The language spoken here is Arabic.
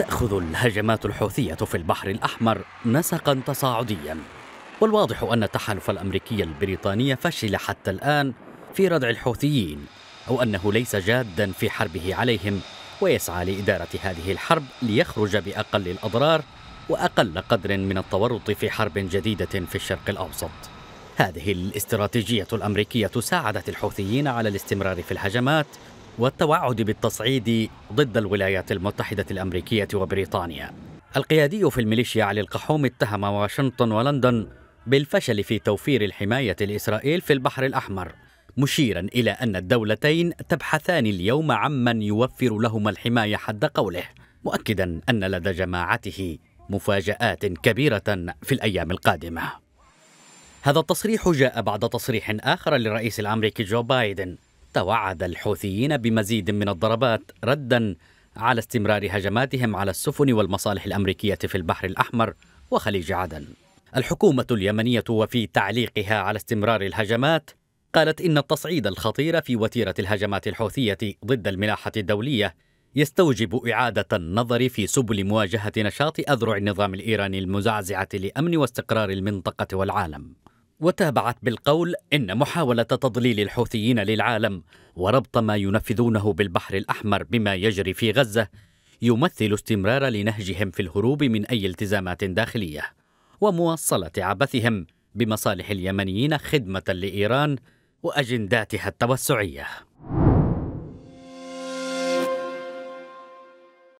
تأخذ الهجمات الحوثية في البحر الأحمر نسقا تصاعديا والواضح أن التحالف الأمريكي البريطاني فشل حتى الآن في ردع الحوثيين أو أنه ليس جادا في حربه عليهم ويسعى لإدارة هذه الحرب ليخرج بأقل الأضرار وأقل قدر من التورط في حرب جديدة في الشرق الأوسط هذه الاستراتيجية الأمريكية ساعدت الحوثيين على الاستمرار في الهجمات والتوعد بالتصعيد ضد الولايات المتحدة الأمريكية وبريطانيا القيادي في الميليشيا علي القحوم اتهم واشنطن ولندن بالفشل في توفير الحماية لإسرائيل في البحر الأحمر مشيرا إلى أن الدولتين تبحثان اليوم عمن يوفر لهما الحماية حد قوله مؤكدا أن لدى جماعته مفاجآت كبيرة في الأيام القادمة هذا التصريح جاء بعد تصريح آخر للرئيس الأمريكي جو بايدن توعد الحوثيين بمزيد من الضربات ردا على استمرار هجماتهم على السفن والمصالح الامريكيه في البحر الاحمر وخليج عدن. الحكومه اليمنيه وفي تعليقها على استمرار الهجمات قالت ان التصعيد الخطير في وتيره الهجمات الحوثيه ضد الملاحه الدوليه يستوجب اعاده النظر في سبل مواجهه نشاط اذرع النظام الايراني المزعزعه لامن واستقرار المنطقه والعالم. وتابعت بالقول إن محاولة تضليل الحوثيين للعالم وربط ما ينفذونه بالبحر الأحمر بما يجري في غزة يمثل استمرار لنهجهم في الهروب من أي التزامات داخلية ومواصلة عبثهم بمصالح اليمنيين خدمة لإيران وأجنداتها التوسعية